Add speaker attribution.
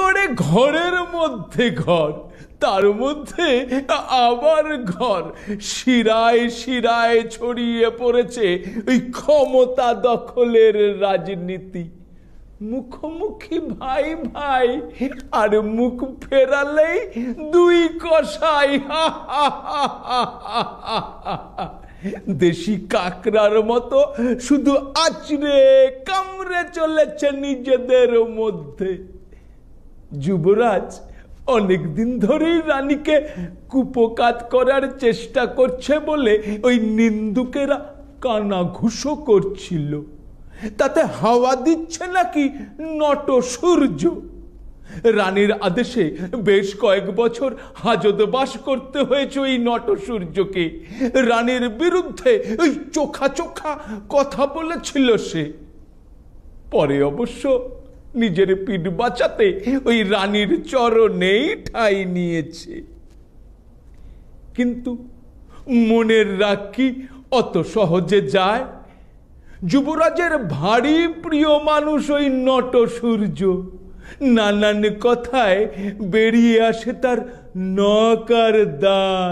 Speaker 1: করে ঘরের মধ্যে ঘর তার মধ্যে আবার ঘর শিরায় শিরায় ছড়িয়ে পড়েছে ওই ক্ষমতা দখলের রাজনীতি মুখোমুখি ভাই ভাই আর মুখ ফেরালেই দুই কষাই হা হা হা হা হা দেশি কাকরার মতো শুধু আচরে কামড়ে চলেছে নিজেদের মধ্যে যুবরাজ অনেকদিন ধরেই রানীকে কুপকাত করার চেষ্টা করছে বলে ওই নিন্দুকেরা কানাঘুষো করছিল তাতে হাওয়া দিচ্ছে নাকি নট সূর্য রানীর আদেশে বেশ কয়েক বছর হাজত বাস করতে হয়েছে ওই নটসূর্যকে রানীর বিরুদ্ধে ওই চোখা চোখা কথা বলেছিল সে পরে অবশ্য নিজের পিঠ বাঁচাতে ওই রানীর চরণেই ঠাই নিয়েছে কিন্তু মনের রাগ কি অত সহজে যায় যুবরাজের ভারী প্রিয় মানুষ ওই নট সূর্য নানান কথায় বেরিয়ে আসে তার নকার দাঁত